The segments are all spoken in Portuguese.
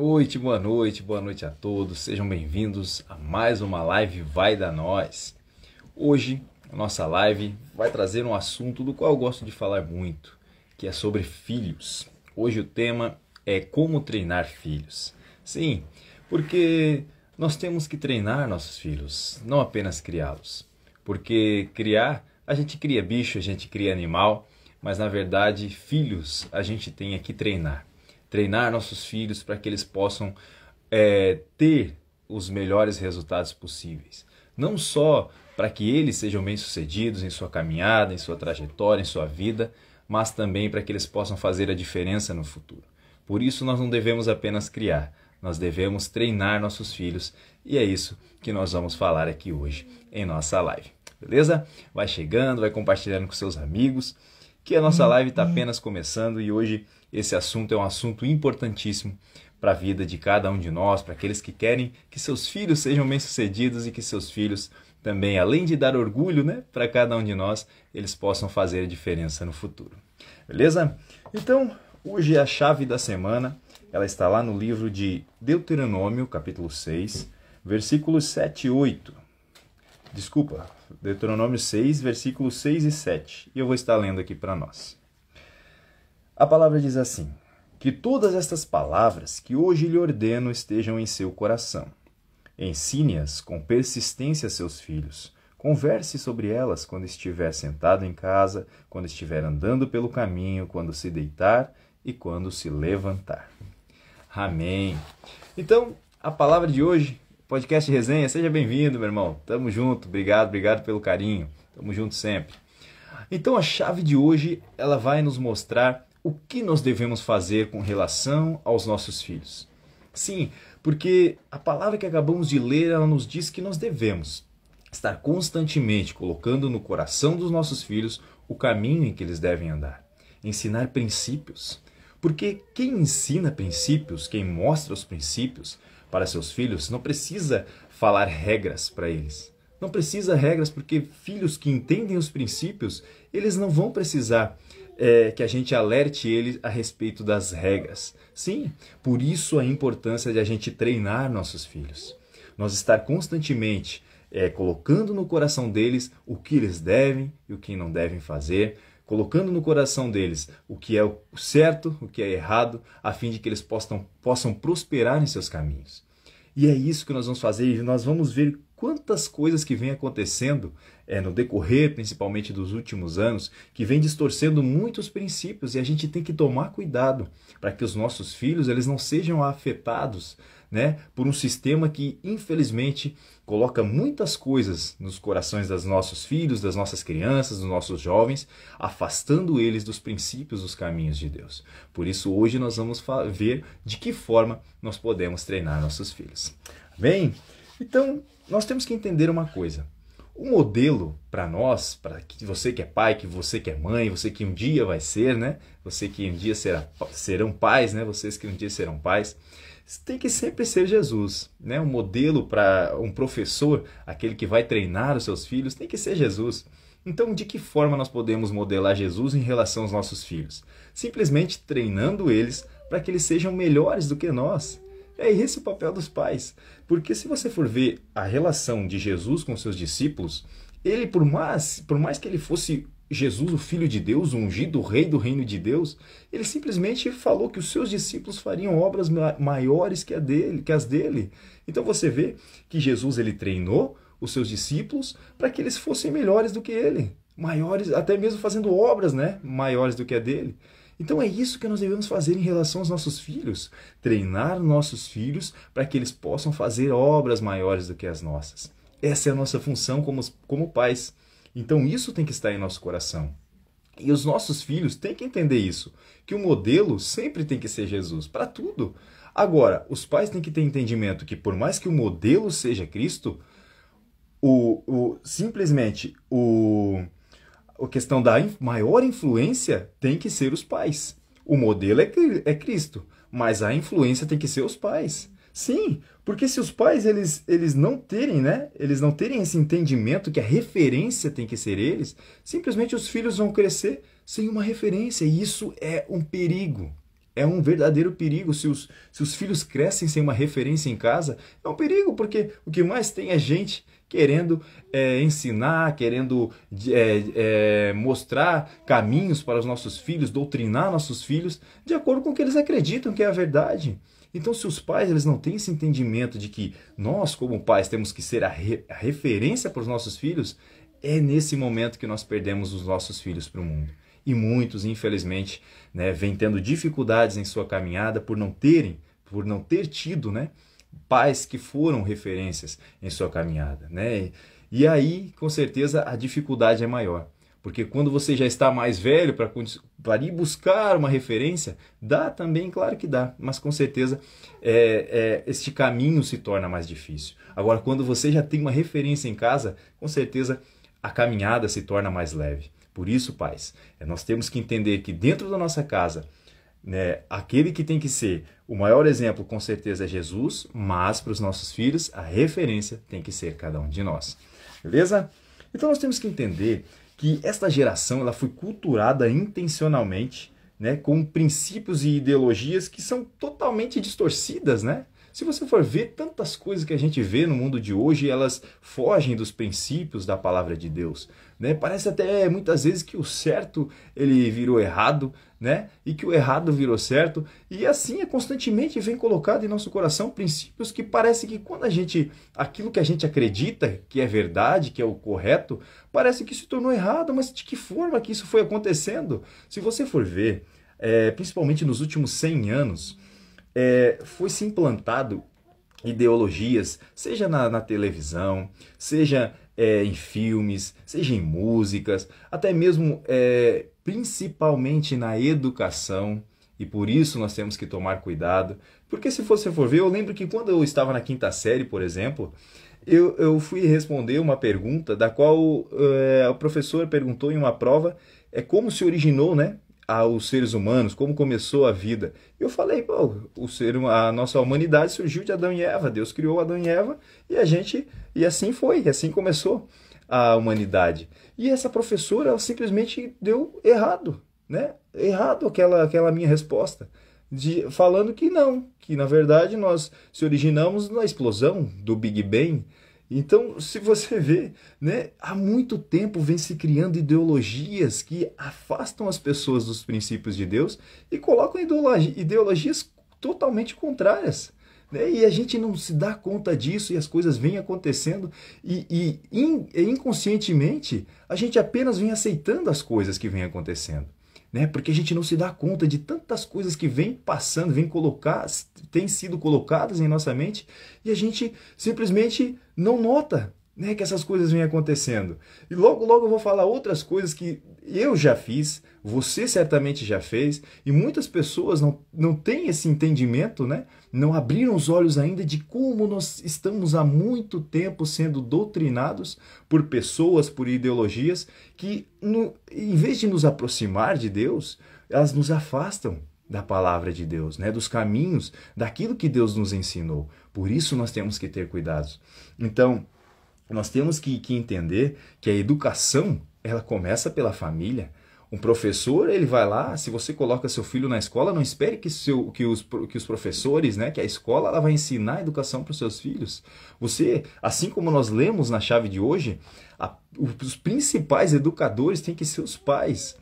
noite, boa noite, boa noite a todos. Sejam bem-vindos a mais uma live Vai da Nós. Hoje, a nossa live vai trazer um assunto do qual eu gosto de falar muito, que é sobre filhos. Hoje o tema é como treinar filhos. Sim, porque nós temos que treinar nossos filhos, não apenas criá-los. Porque criar, a gente cria bicho, a gente cria animal, mas na verdade, filhos a gente tem é que treinar treinar nossos filhos para que eles possam é, ter os melhores resultados possíveis. Não só para que eles sejam bem-sucedidos em sua caminhada, em sua trajetória, em sua vida, mas também para que eles possam fazer a diferença no futuro. Por isso, nós não devemos apenas criar, nós devemos treinar nossos filhos e é isso que nós vamos falar aqui hoje em nossa live. Beleza? Vai chegando, vai compartilhando com seus amigos, que a nossa live está apenas começando e hoje esse assunto é um assunto importantíssimo para a vida de cada um de nós, para aqueles que querem que seus filhos sejam bem-sucedidos e que seus filhos também, além de dar orgulho né, para cada um de nós, eles possam fazer a diferença no futuro. Beleza? Então, hoje é a chave da semana, ela está lá no livro de Deuteronômio, capítulo 6, versículos 7 e 8. Desculpa, Deuteronômio 6, versículos 6 e 7. E eu vou estar lendo aqui para nós. A palavra diz assim: Que todas estas palavras que hoje lhe ordeno estejam em seu coração. Ensine-as com persistência a seus filhos. Converse sobre elas quando estiver sentado em casa, quando estiver andando pelo caminho, quando se deitar e quando se levantar. Amém. Então, a palavra de hoje, podcast resenha, seja bem-vindo, meu irmão. Tamo junto, obrigado, obrigado pelo carinho. Tamo junto sempre. Então, a chave de hoje, ela vai nos mostrar o que nós devemos fazer com relação aos nossos filhos. Sim, porque a palavra que acabamos de ler ela nos diz que nós devemos estar constantemente colocando no coração dos nossos filhos o caminho em que eles devem andar, ensinar princípios. Porque quem ensina princípios, quem mostra os princípios para seus filhos, não precisa falar regras para eles. Não precisa regras, porque filhos que entendem os princípios, eles não vão precisar é, que a gente alerte eles a respeito das regras. Sim, por isso a importância de a gente treinar nossos filhos. Nós estar constantemente é, colocando no coração deles o que eles devem e o que não devem fazer, colocando no coração deles o que é o certo, o que é errado, a fim de que eles possam, possam prosperar em seus caminhos. E é isso que nós vamos fazer, e nós vamos ver quantas coisas que vem acontecendo é, no decorrer principalmente dos últimos anos, que vem distorcendo muitos princípios e a gente tem que tomar cuidado para que os nossos filhos eles não sejam afetados né, por um sistema que infelizmente coloca muitas coisas nos corações dos nossos filhos, das nossas crianças, dos nossos jovens, afastando eles dos princípios, dos caminhos de Deus. Por isso, hoje nós vamos ver de que forma nós podemos treinar nossos filhos. Bem, então nós temos que entender uma coisa: o modelo para nós, para você que é pai, que você que é mãe, você que um dia vai ser, né? Você que um dia será, serão pais, né? Vocês que um dia serão pais, tem que sempre ser Jesus, né? Um modelo para um professor, aquele que vai treinar os seus filhos, tem que ser Jesus. Então, de que forma nós podemos modelar Jesus em relação aos nossos filhos? Simplesmente treinando eles para que eles sejam melhores do que nós. É esse o papel dos pais. Porque se você for ver a relação de Jesus com seus discípulos, ele, por mais, por mais que ele fosse Jesus, o Filho de Deus, o ungido, Rei do Reino de Deus, ele simplesmente falou que os seus discípulos fariam obras maiores que, a dele, que as dele. Então você vê que Jesus ele treinou os seus discípulos para que eles fossem melhores do que ele, maiores, até mesmo fazendo obras, né, maiores do que a dele. Então é isso que nós devemos fazer em relação aos nossos filhos: treinar nossos filhos para que eles possam fazer obras maiores do que as nossas. Essa é a nossa função como, como pais. Então isso tem que estar em nosso coração. E os nossos filhos têm que entender isso, que o modelo sempre tem que ser Jesus, para tudo. Agora, os pais têm que ter entendimento que por mais que o modelo seja Cristo, o, o simplesmente o a questão da maior influência tem que ser os pais. O modelo é, é Cristo, mas a influência tem que ser os pais. Sim, porque se os pais eles, eles não terem, né? Eles não terem esse entendimento que a referência tem que ser eles, simplesmente os filhos vão crescer sem uma referência, e isso é um perigo é um verdadeiro perigo. Se os, se os filhos crescem sem uma referência em casa, é um perigo, porque o que mais tem é gente querendo é, ensinar, querendo é, é, mostrar caminhos para os nossos filhos, doutrinar nossos filhos de acordo com o que eles acreditam que é a verdade. Então, se os pais eles não têm esse entendimento de que nós, como pais, temos que ser a, re a referência para os nossos filhos, é nesse momento que nós perdemos os nossos filhos para o mundo e muitos, infelizmente, né, vêm tendo dificuldades em sua caminhada por não terem, por não ter tido, né, pais que foram referências em sua caminhada, né? E aí, com certeza, a dificuldade é maior. Porque quando você já está mais velho para ir buscar uma referência, dá também, claro que dá, mas com certeza é, é, este caminho se torna mais difícil. Agora, quando você já tem uma referência em casa, com certeza a caminhada se torna mais leve. Por isso, pais, é, nós temos que entender que dentro da nossa casa, né, aquele que tem que ser o maior exemplo, com certeza, é Jesus, mas para os nossos filhos, a referência tem que ser cada um de nós. Beleza? Então nós temos que entender que esta geração ela foi culturada intencionalmente né, com princípios e ideologias que são totalmente distorcidas, né? Se você for ver tantas coisas que a gente vê no mundo de hoje, elas fogem dos princípios da palavra de Deus, né? Parece até muitas vezes que o certo ele virou errado, né? E que o errado virou certo, e assim é constantemente vem colocado em nosso coração princípios que parece que quando a gente aquilo que a gente acredita que é verdade, que é o correto, parece que se tornou errado, mas de que forma que isso foi acontecendo? Se você for ver, é, principalmente nos últimos 100 anos, é, foi se implantado ideologias, seja na, na televisão, seja é, em filmes, seja em músicas, até mesmo é, principalmente na educação. E por isso nós temos que tomar cuidado. Porque se você for ver, eu lembro que quando eu estava na quinta série, por exemplo, eu, eu fui responder uma pergunta da qual é, o professor perguntou em uma prova é como se originou né, aos seres humanos, como começou a vida. Eu falei, pô, o ser, a nossa humanidade surgiu de Adão e Eva, Deus criou Adão e Eva e a gente e assim foi, assim começou a humanidade. E essa professora ela simplesmente deu errado, né? Errado aquela aquela minha resposta. De, falando que não, que na verdade nós se originamos na explosão do Big Bang, então, se você vê, né, há muito tempo vem se criando ideologias que afastam as pessoas dos princípios de Deus e colocam ideologias totalmente contrárias. Né? E a gente não se dá conta disso e as coisas vêm acontecendo e, e in, inconscientemente a gente apenas vem aceitando as coisas que vêm acontecendo. Né? Porque a gente não se dá conta de tantas coisas que vêm passando, vêm colocar, têm sido colocadas em nossa mente e a gente simplesmente não nota né, que essas coisas vêm acontecendo. E logo, logo eu vou falar outras coisas que eu já fiz, você certamente já fez, e muitas pessoas não, não têm esse entendimento, né? não abriram os olhos ainda de como nós estamos há muito tempo sendo doutrinados por pessoas, por ideologias, que no, em vez de nos aproximar de Deus, elas nos afastam da palavra de Deus, né? dos caminhos, daquilo que Deus nos ensinou. Por isso nós temos que ter cuidados. Então, nós temos que, que entender que a educação ela começa pela família. Um professor, ele vai lá, se você coloca seu filho na escola, não espere que, seu, que, os, que os professores, né, que a escola ela vai ensinar a educação para os seus filhos. Você, assim como nós lemos na chave de hoje, a, os principais educadores têm que ser os pais.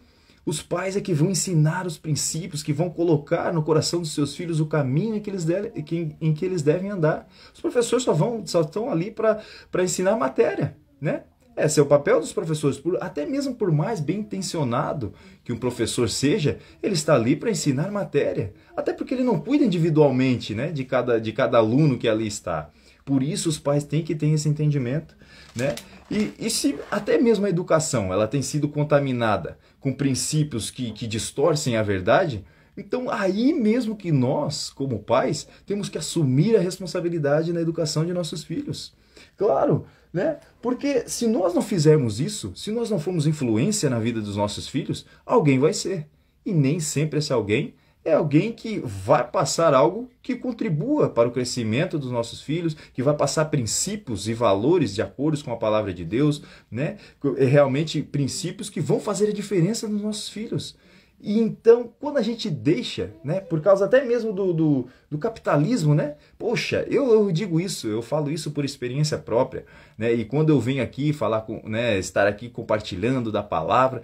Os pais é que vão ensinar os princípios, que vão colocar no coração dos seus filhos o caminho em que eles, deve, que, em que eles devem andar. Os professores só, vão, só estão ali para ensinar a matéria, né? Esse é o papel dos professores, por, até mesmo por mais bem intencionado que um professor seja, ele está ali para ensinar matéria. Até porque ele não cuida individualmente né, de, cada, de cada aluno que ali está. Por isso os pais têm que ter esse entendimento. Né? E, e se até mesmo a educação ela tem sido contaminada com princípios que, que distorcem a verdade, então aí mesmo que nós, como pais, temos que assumir a responsabilidade na educação de nossos filhos. Claro, né? Porque se nós não fizermos isso, se nós não formos influência na vida dos nossos filhos, alguém vai ser. E nem sempre esse alguém é alguém que vai passar algo que contribua para o crescimento dos nossos filhos, que vai passar princípios e valores de acordo com a palavra de Deus, né? É realmente princípios que vão fazer a diferença nos nossos filhos. E então, quando a gente deixa, né, por causa até mesmo do, do, do capitalismo, né? Poxa, eu, eu, digo isso, eu falo isso por experiência própria, né? E quando eu venho aqui falar com, né, estar aqui compartilhando da palavra,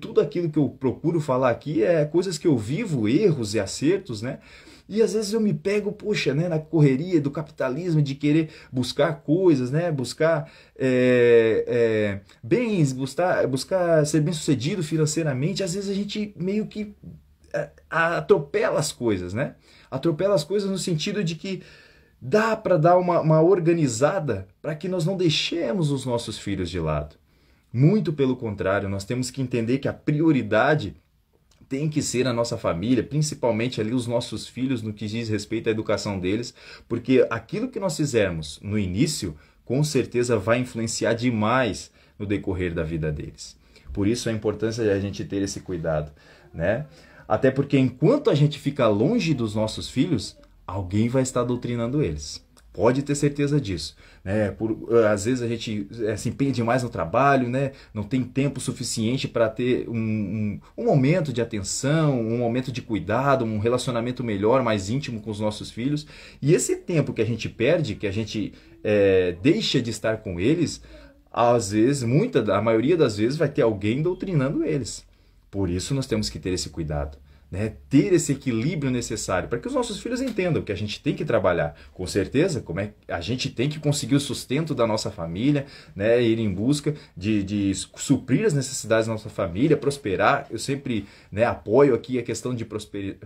tudo aquilo que eu procuro falar aqui é coisas que eu vivo, erros e acertos, né? E às vezes eu me pego, poxa, né, na correria do capitalismo, de querer buscar coisas, né, buscar é, é, bens, buscar, buscar ser bem sucedido financeiramente. Às vezes a gente meio que é, atropela as coisas, né? Atropela as coisas no sentido de que dá para dar uma, uma organizada para que nós não deixemos os nossos filhos de lado. Muito pelo contrário, nós temos que entender que a prioridade tem que ser a nossa família, principalmente ali os nossos filhos no que diz respeito à educação deles, porque aquilo que nós fizermos no início, com certeza vai influenciar demais no decorrer da vida deles. Por isso a é importância de a gente ter esse cuidado, né? Até porque enquanto a gente fica longe dos nossos filhos, alguém vai estar doutrinando eles. Pode ter certeza disso. Né? Por, eh, às vezes a gente é, se empenha demais no trabalho, né? não tem tempo suficiente para ter um, um, um, momento de atenção, um momento de cuidado, um relacionamento melhor, mais íntimo com os nossos filhos. E esse tempo que a gente perde, que a gente é, deixa de estar com eles, às vezes, muita, a maioria das vezes vai ter alguém doutrinando eles. Por isso nós temos que ter esse cuidado né, ter esse equilíbrio necessário para que os nossos filhos entendam que a gente tem que trabalhar, com certeza, como é a gente tem que conseguir o sustento da nossa família, né, ir em busca de, de suprir as necessidades da nossa família, prosperar. Eu sempre né, apoio aqui a questão de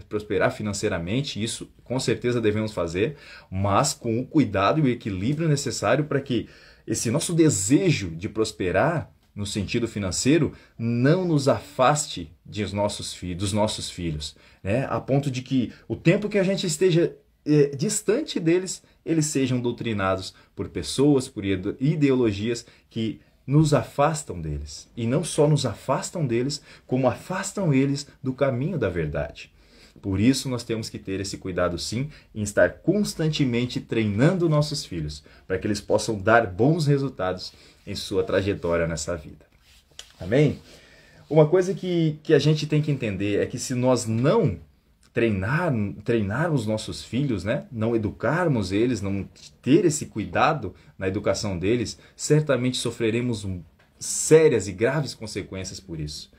prosperar financeiramente, isso com certeza devemos fazer, mas com o cuidado e o equilíbrio necessário para que esse nosso desejo de prosperar no sentido financeiro, não nos afaste dos nossos, filhos, dos nossos filhos, né? a ponto de que o tempo que a gente esteja eh, distante deles, eles sejam doutrinados por pessoas, por ideologias que nos afastam deles. E não só nos afastam deles, como afastam eles do caminho da verdade. Por isso, nós temos que ter esse cuidado, sim, em estar constantemente treinando nossos filhos, para que eles possam dar bons resultados em sua trajetória nessa vida. Amém? Uma coisa que, que a gente tem que entender é que se nós não treinar, treinarmos nossos filhos, né? não educarmos eles, não ter esse cuidado na educação deles, certamente sofreremos sérias e graves consequências por isso.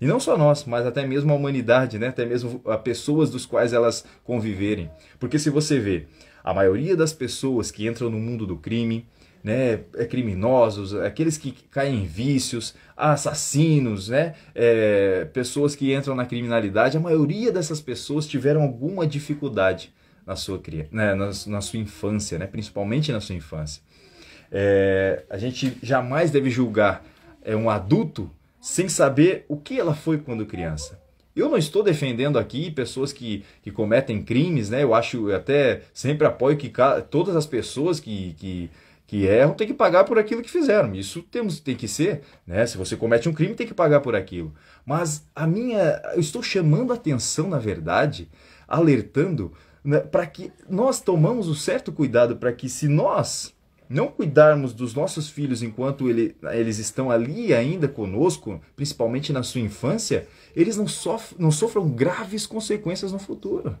E não só nós, mas até mesmo a humanidade, né? até mesmo as pessoas dos quais elas conviverem. Porque se você vê, a maioria das pessoas que entram no mundo do crime, né, é criminosos, aqueles que caem em vícios, assassinos, né, é, pessoas que entram na criminalidade, a maioria dessas pessoas tiveram alguma dificuldade na sua, né, na, na sua infância, né, principalmente na sua infância. É, a gente jamais deve julgar é, um adulto sem saber o que ela foi quando criança. Eu não estou defendendo aqui pessoas que, que cometem crimes, né? Eu acho, eu até sempre apoio que todas as pessoas que, que que erram tem que pagar por aquilo que fizeram. Isso temos, tem que ser, né? Se você comete um crime, tem que pagar por aquilo. Mas a minha. Eu estou chamando a atenção, na verdade, alertando né, para que nós tomamos um certo cuidado para que se nós não cuidarmos dos nossos filhos enquanto ele, eles estão ali ainda conosco, principalmente na sua infância, eles não, sof não sofram graves consequências no futuro.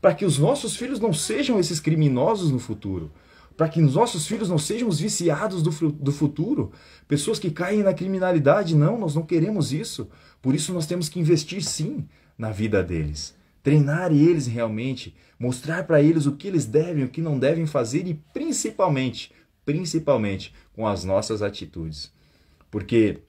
Para que os nossos filhos não sejam esses criminosos no futuro para que os nossos filhos não sejam viciados do, do futuro, pessoas que caem na criminalidade. Não, nós não queremos isso. Por isso nós temos que investir sim na vida deles. Treinar eles realmente, mostrar para eles o que eles devem, o que não devem fazer e principalmente, principalmente com as nossas atitudes. Porque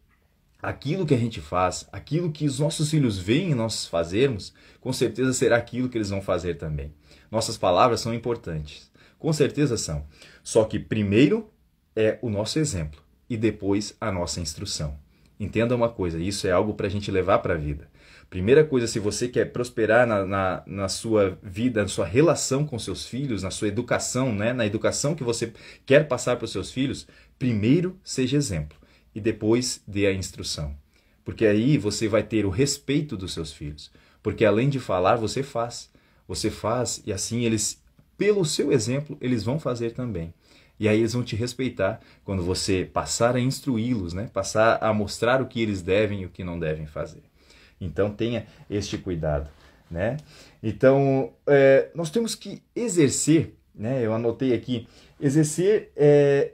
aquilo que a gente faz, aquilo que os nossos filhos veem nós fazermos, com certeza será aquilo que eles vão fazer também. Nossas palavras são importantes. Com certeza são. Só que primeiro é o nosso exemplo e depois a nossa instrução. Entenda uma coisa, isso é algo para a gente levar para a vida. Primeira coisa, se você quer prosperar na, na, na, sua vida, na sua relação com seus filhos, na sua educação, né? na educação que você quer passar para os seus filhos, primeiro seja exemplo e depois dê a instrução. Porque aí você vai ter o respeito dos seus filhos. Porque além de falar, você faz. Você faz e assim eles pelo seu exemplo, eles vão fazer também. E aí eles vão te respeitar quando você passar a instruí-los, né? passar a mostrar o que eles devem e o que não devem fazer. Então tenha este cuidado. Né? Então é, nós temos que exercer, né? eu anotei aqui, exercer, é,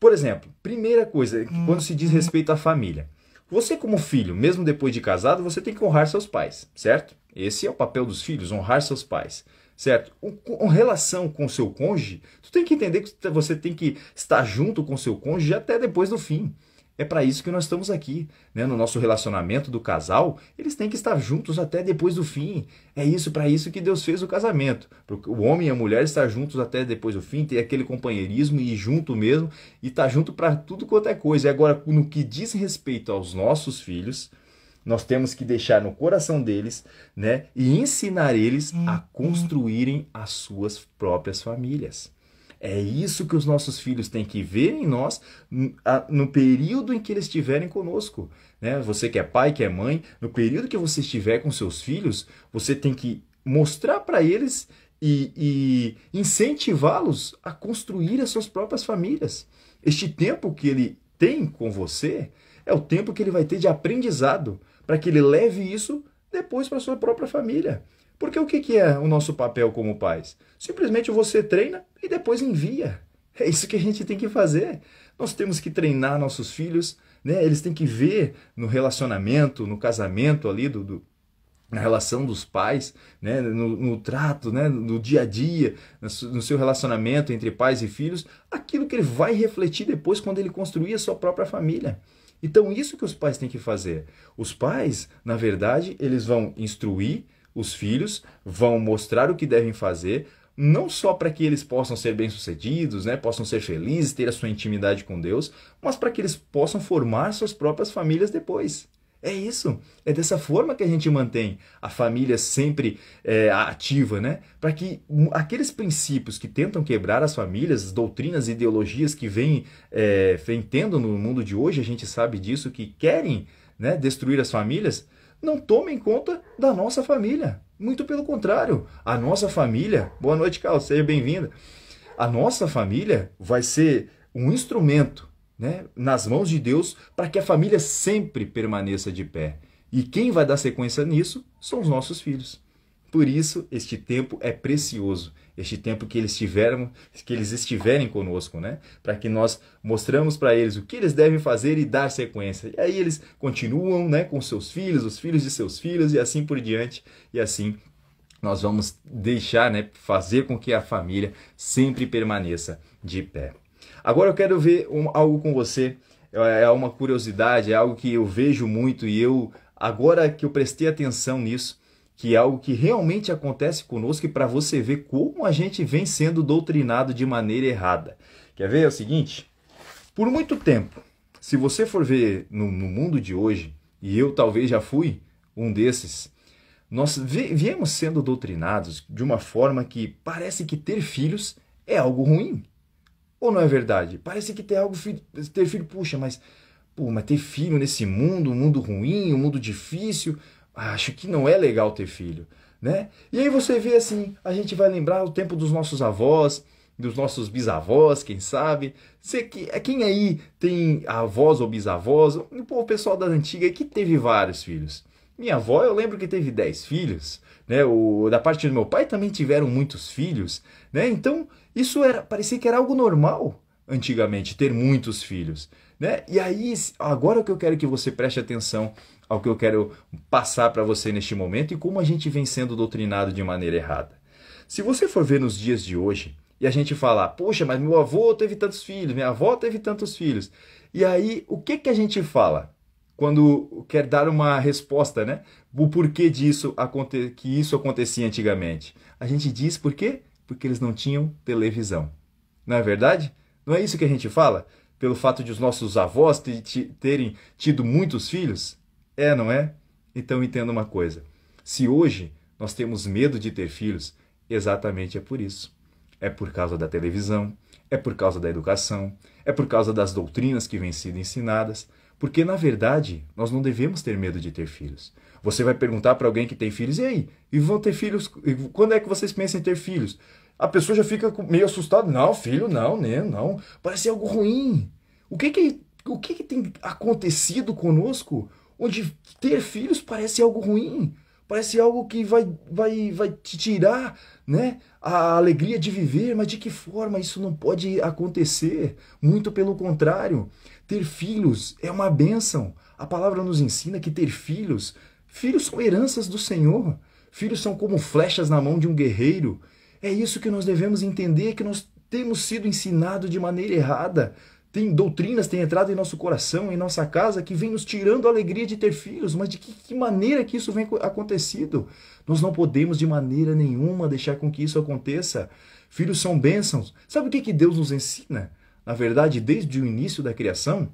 por exemplo, primeira coisa, quando se diz uhum. respeito à família. Você, como filho, mesmo depois de casado, você tem que honrar seus pais, certo? Esse é o papel dos filhos, honrar seus pais certo? com relação com seu cônjuge, tu tem que entender que você tem que estar junto com seu cônjuge até depois do fim. É para isso que nós estamos aqui, né? No nosso relacionamento do casal, eles têm que estar juntos até depois do fim. É isso para isso que Deus fez o casamento, porque o homem e a mulher estar juntos até depois do fim, ter aquele companheirismo e junto mesmo e estar tá junto para tudo quanto é coisa. E agora, no que diz respeito aos nossos filhos, nós temos que deixar no coração deles, né, e ensinar eles a uhum. construírem as suas próprias famílias. É isso que os nossos filhos têm que ver em nós no período em que eles estiverem conosco. Né? Você que é pai, que é mãe, no período que você estiver com seus filhos, você tem que mostrar para eles e, e incentivá-los a construir as suas próprias famílias. Este tempo que ele tem com você é o tempo que ele vai ter de aprendizado para que ele leve isso depois para sua própria família. Porque o que, que é o nosso papel como pais? Simplesmente você treina e depois envia. É isso que a gente tem que fazer. Nós temos que treinar nossos filhos, né? Eles têm que ver no relacionamento, no casamento ali do, do na relação dos pais, né, no, no, trato, né, no dia a dia, no seu relacionamento entre pais e filhos, aquilo que ele vai refletir depois quando ele construir a sua própria família. Então, isso que os pais têm que fazer. Os pais, na verdade, eles vão instruir os filhos, vão mostrar o que devem fazer, não só para que eles possam ser bem-sucedidos, né, possam ser felizes, ter a sua intimidade com Deus, mas para que eles possam formar suas próprias famílias depois. É isso. É dessa forma que a gente mantém a família sempre é, ativa, né? Para que aqueles princípios que tentam quebrar as famílias, as doutrinas, ideologias que vêm é, vem tendo no mundo de hoje, a gente sabe disso, que querem né, destruir as famílias, não tomem conta da nossa família. Muito pelo contrário, a nossa família. Boa noite, Carlos. seja bem-vinda. A nossa família vai ser um instrumento né, nas mãos de Deus para que a família sempre permaneça de pé. E quem vai dar sequência nisso são os nossos filhos. Por isso, este tempo é precioso, este tempo que eles tiveram, que eles estiverem conosco, né? Para que nós mostramos para eles o que eles devem fazer e dar sequência. E aí eles continuam, né, com seus filhos, os filhos de seus filhos e assim por diante, e assim nós vamos deixar, né, fazer com que a família sempre permaneça de pé. Agora eu quero ver um, algo com você. É, é uma curiosidade, é algo que eu vejo muito e eu, agora que eu prestei atenção nisso, que é algo que realmente acontece conosco e para você ver como a gente vem sendo doutrinado de maneira errada. Quer ver? É o seguinte: por muito tempo, se você for ver no, no mundo de hoje, e eu talvez já fui um desses, nós viemos sendo doutrinados de uma forma que parece que ter filhos é algo ruim. Ou não é verdade? Parece que ter algo ter filho, puxa, mas pô, mas ter filho nesse mundo, um mundo ruim, um mundo difícil, acho que não é legal ter filho, né? E aí você vê assim, a gente vai lembrar o tempo dos nossos avós, dos nossos bisavós, quem sabe? Você, é, quem aí tem avós ou bisavós? Pô, o pessoal da antiga que teve vários filhos. Minha avó, eu lembro que teve 10 filhos né? O, da parte do meu pai também tiveram muitos filhos, né? Então isso era, parecia que era algo normal antigamente ter muitos filhos, né? E aí agora o que eu quero que você preste atenção ao que eu quero passar para você neste momento e como a gente vem sendo doutrinado de maneira errada. Se você for ver nos dias de hoje e a gente falar, poxa, mas meu avô teve tantos filhos, minha avó teve tantos filhos, e aí o que que a gente fala? quando quer dar uma resposta, né? O porquê disso que isso acontecia antigamente. A gente diz por quê? Porque eles não tinham televisão. Não é verdade? Não é isso que a gente fala? Pelo fato de os nossos avós terem tido muitos filhos? É, não é? Então entenda uma coisa. Se hoje nós temos medo de ter filhos, exatamente é por isso. É por causa da televisão, é por causa da educação, é por causa das doutrinas que vêm sendo ensinadas, porque, na verdade, nós não devemos ter medo de ter filhos. Você vai perguntar para alguém que tem filhos, e aí? E vão ter filhos? Quando é que vocês pensam em ter filhos? A pessoa já fica meio assustada. Não, filho, não, né? Não. Parece algo ruim. O que que, o que, que tem acontecido conosco onde ter filhos parece algo ruim? Parece algo que vai, vai, vai te tirar né, a alegria de viver, mas de que forma isso não pode acontecer? Muito pelo contrário. Ter filhos é uma bênção. A palavra nos ensina que ter filhos, filhos são heranças do Senhor. Filhos são como flechas na mão de um guerreiro. É isso que nós devemos entender, que nós temos sido ensinados de maneira errada. Tem doutrinas, tem entrado em nosso coração, em nossa casa, que vem nos tirando a alegria de ter filhos. Mas de que, que maneira que isso vem acontecido? Nós não podemos de maneira nenhuma deixar com que isso aconteça. Filhos são bênçãos. Sabe o que, que Deus nos ensina? Na verdade, desde o início da criação,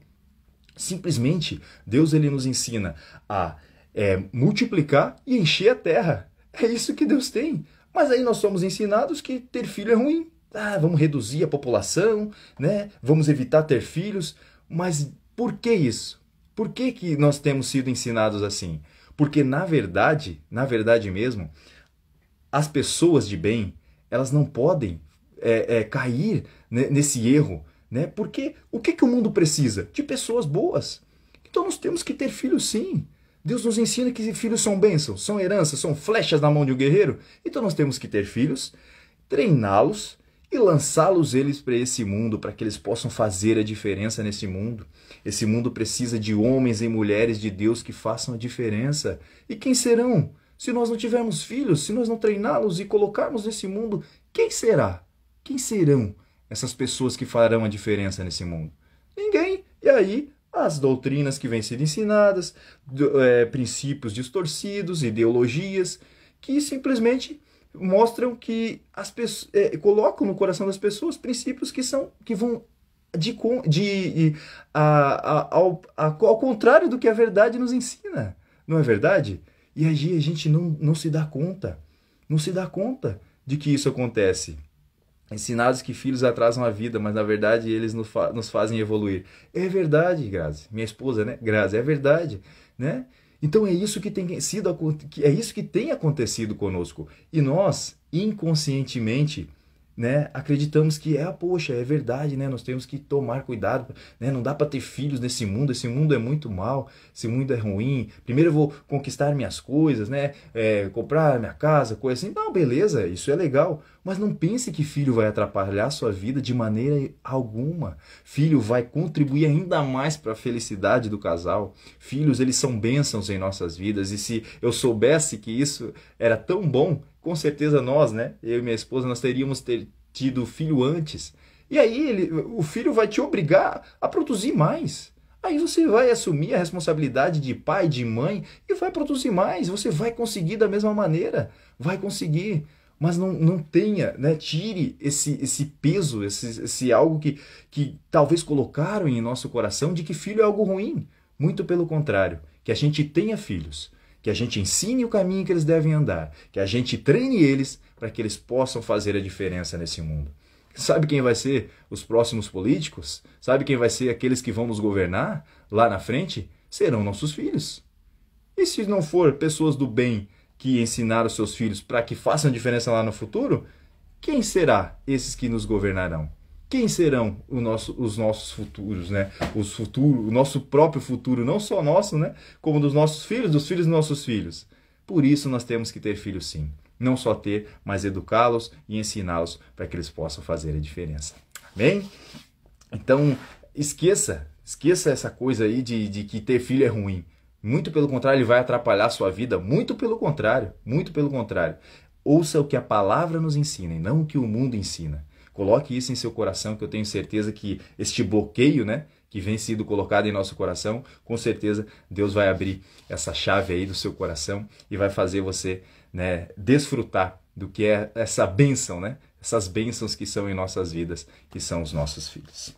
simplesmente Deus ele nos ensina a é, multiplicar e encher a terra. É isso que Deus tem. Mas aí nós somos ensinados que ter filho é ruim. Ah, vamos reduzir a população, né? Vamos evitar ter filhos. Mas por que isso? Por que, que nós temos sido ensinados assim? Porque na verdade, na verdade mesmo, as pessoas de bem, elas não podem é, é, cair nesse erro né? Porque o que, que o mundo precisa? De pessoas boas. Então nós temos que ter filhos sim. Deus nos ensina que filhos são bênçãos, são heranças, são flechas na mão de um guerreiro. Então nós temos que ter filhos, treiná-los e lançá-los eles para esse mundo, para que eles possam fazer a diferença nesse mundo. Esse mundo precisa de homens e mulheres de Deus que façam a diferença. E quem serão? Se nós não tivermos filhos, se nós não treiná-los e colocarmos nesse mundo, quem será? Quem serão essas pessoas que farão a diferença nesse mundo? Ninguém. E aí, as doutrinas que vêm sendo ensinadas, é, princípios distorcidos, ideologias, que simplesmente mostram que as pessoas, é, colocam no coração das pessoas princípios que são que vão de, de, de a, a, ao, a, ao contrário do que a verdade nos ensina, não é verdade? E aí a gente não, não se dá conta, não se dá conta de que isso acontece ensinados que filhos atrasam a vida, mas na verdade eles nos, fa nos fazem evoluir. É verdade, Grazi. Minha esposa, né? Grazi, é verdade, né? Então é isso que tem sido é isso que tem acontecido conosco. E nós, inconscientemente, né? Acreditamos que é, a poxa, é verdade, né? Nós temos que tomar cuidado, né? Não dá para ter filhos nesse mundo, esse mundo é muito mal, esse mundo é ruim. Primeiro eu vou conquistar minhas coisas, né? É, comprar minha casa, coisa assim. Não, beleza, isso é legal, mas não pense que filho vai atrapalhar a sua vida de maneira alguma. Filho vai contribuir ainda mais para a felicidade do casal. Filhos, eles são bênçãos em nossas vidas e se eu soubesse que isso era tão bom, com certeza nós, né, eu e minha esposa, nós teríamos ter tido filho antes. E aí ele, o filho vai te obrigar a produzir mais. Aí você vai assumir a responsabilidade de pai, de mãe e vai produzir mais. Você vai conseguir da mesma maneira, vai conseguir. Mas não, não tenha, né? Tire esse, esse peso, esse, esse algo que, que talvez colocaram em nosso coração de que filho é algo ruim. Muito pelo contrário, que a gente tenha filhos que a gente ensine o caminho que eles devem andar, que a gente treine eles para que eles possam fazer a diferença nesse mundo. Sabe quem vai ser os próximos políticos? Sabe quem vai ser aqueles que vão nos governar lá na frente? Serão nossos filhos. E se não for pessoas do bem que ensinaram seus filhos para que façam diferença lá no futuro, quem será esses que nos governarão? quem serão nosso, os nossos futuros, né? Os futuro, o nosso próprio futuro, não só nosso, né? Como dos nossos filhos, dos filhos dos nossos filhos. Por isso nós temos que ter filhos sim. Não só ter, mas educá-los e ensiná-los para que eles possam fazer a diferença. Bem? Então, esqueça, esqueça essa coisa aí de, de que ter filho é ruim. Muito pelo contrário, ele vai atrapalhar a sua vida. Muito pelo contrário, muito pelo contrário. Ouça o que a palavra nos ensina e não o que o mundo ensina. Coloque isso em seu coração, que eu tenho certeza que este bloqueio, né? que vem sido colocado em nosso coração, com certeza Deus vai abrir essa chave aí do seu coração e vai fazer você né, desfrutar do que é essa bênção, né? Essas bênçãos que são em nossas vidas, que são os nossos filhos.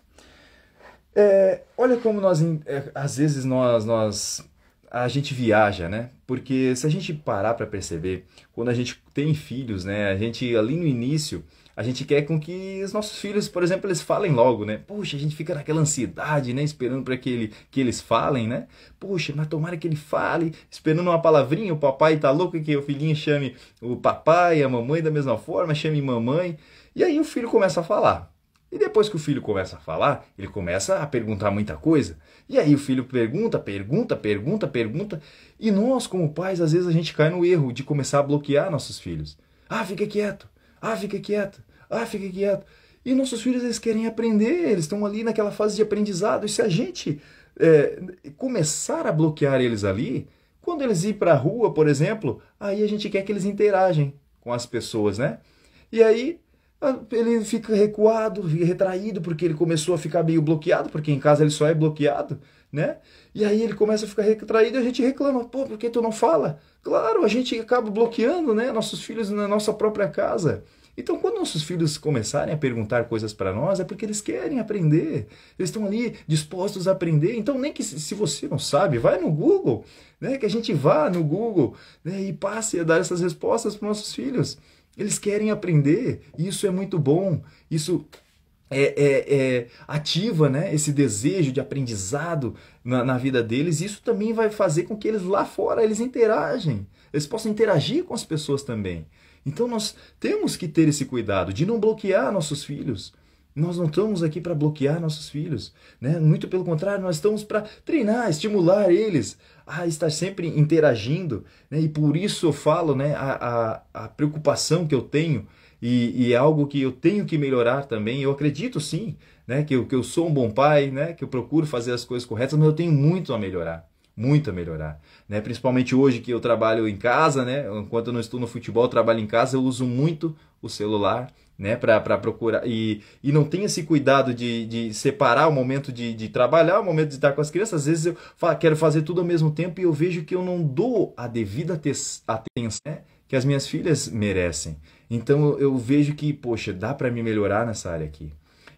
É, olha como nós, é, às vezes nós, nós, a gente viaja, né? Porque se a gente parar para perceber, quando a gente tem filhos, né? A gente ali no início a gente quer com que os nossos filhos, por exemplo, eles falem logo, né? Poxa, a gente fica naquela ansiedade, né? Esperando para que, ele, que eles falem, né? Poxa, mas tomara que ele fale, esperando uma palavrinha, o papai tá louco que o filhinho chame o papai, a mamãe da mesma forma, chame mamãe. E aí o filho começa a falar. E depois que o filho começa a falar, ele começa a perguntar muita coisa. E aí o filho pergunta, pergunta, pergunta, pergunta. E nós, como pais, às vezes a gente cai no erro de começar a bloquear nossos filhos. Ah, fica quieto. Ah, fica quieto. Ah, fica quieto. E nossos filhos, eles querem aprender, eles estão ali naquela fase de aprendizado. E se a gente é, começar a bloquear eles ali, quando eles ir para a rua, por exemplo, aí a gente quer que eles interagem com as pessoas, né? E aí ah, ele fica recuado, retraído, porque ele começou a ficar meio bloqueado, porque em casa ele só é bloqueado, né? E aí ele começa a ficar retraído e a gente reclama, pô, por que tu não fala? Claro, a gente acaba bloqueando, né, nossos filhos na nossa própria casa. Então, quando nossos filhos começarem a perguntar coisas para nós, é porque eles querem aprender. Eles estão ali dispostos a aprender. Então, nem que se você não sabe, vai no Google, né? Que a gente vá no Google né? e passe a dar essas respostas para nossos filhos. Eles querem aprender, isso é muito bom, isso é, é, é, ativa né, esse desejo de aprendizado na, na, vida deles, isso também vai fazer com que eles lá fora eles interagem, eles possam interagir com as pessoas também. Então nós temos que ter esse cuidado de não bloquear nossos filhos. Nós não estamos aqui para bloquear nossos filhos, né? Muito pelo contrário, nós estamos para treinar, estimular eles a estar sempre interagindo, né? e por isso eu falo né, a, a, a preocupação que eu tenho e, e, é algo que eu tenho que melhorar também. Eu acredito sim né, que, eu, que eu sou um bom pai, né, que eu procuro fazer as coisas corretas, mas eu tenho muito a melhorar muito a melhorar, né? Principalmente hoje que eu trabalho em casa, né? Enquanto eu não estou no futebol, trabalho em casa, eu uso muito o celular, né, para procurar. E, e não tem esse cuidado de, de separar o momento de, de trabalhar, o momento de estar com as crianças. Às vezes eu falo, quero fazer tudo ao mesmo tempo e eu vejo que eu não dou a devida atenção né, que as minhas filhas merecem. Então eu vejo que, poxa, dá para me melhorar nessa área aqui.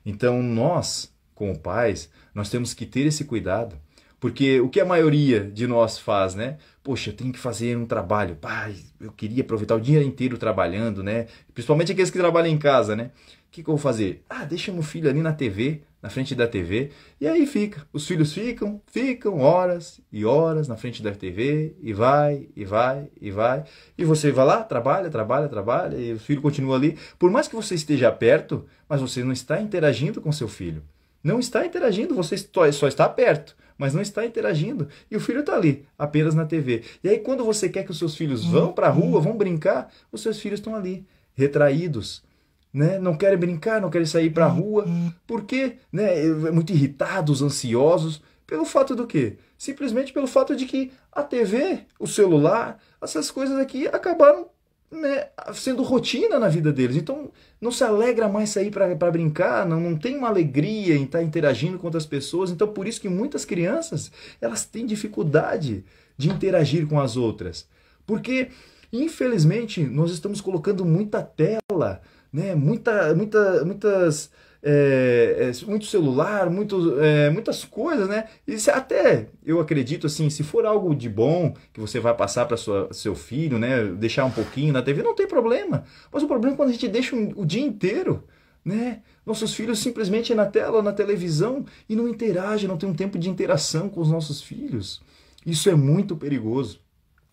Então nós, como pais, nós temos que ter esse cuidado porque o que a maioria de nós faz, né? Poxa, eu tenho que fazer um trabalho. Pai, eu queria aproveitar o dia inteiro trabalhando, né? Principalmente aqueles que trabalham em casa, né? O que, que eu vou fazer? Ah, deixa meu filho ali na TV, na frente da TV. E aí fica. Os filhos ficam, ficam horas e horas na frente da TV e vai, e vai, e vai. E você vai lá, trabalha, trabalha, trabalha, e o filho continua ali. Por mais que você esteja perto, mas você não está interagindo com seu filho não está interagindo, você só está perto, mas não está interagindo. E o filho está ali, apenas na TV. E aí, quando você quer que os seus filhos vão para a uhum. rua, vão brincar, os seus filhos estão ali, retraídos. Né? Não querem brincar, não querem sair para a rua, uhum. porque né, é, é muito irritados, ansiosos, pelo fato do quê? Simplesmente pelo fato de que a TV, o celular, essas coisas aqui acabaram né, sendo rotina na vida deles. Então, não se alegra mais sair para brincar, não, não tem uma alegria em estar tá interagindo com outras pessoas. Então, por isso que muitas crianças elas têm dificuldade de interagir com as outras. Porque, infelizmente, nós estamos colocando muita tela, né, muita, muita, muitas é, é, muito celular, muito, é, muitas coisas, né? E se, até eu acredito assim, se for algo de bom que você vai passar para seu filho, né? Deixar um pouquinho na TV, não tem problema. Mas o problema é quando a gente deixa um, o dia inteiro, né? Nossos filhos simplesmente na tela, na televisão e não interagem, não tem um tempo de interação com os nossos filhos. Isso é muito perigoso,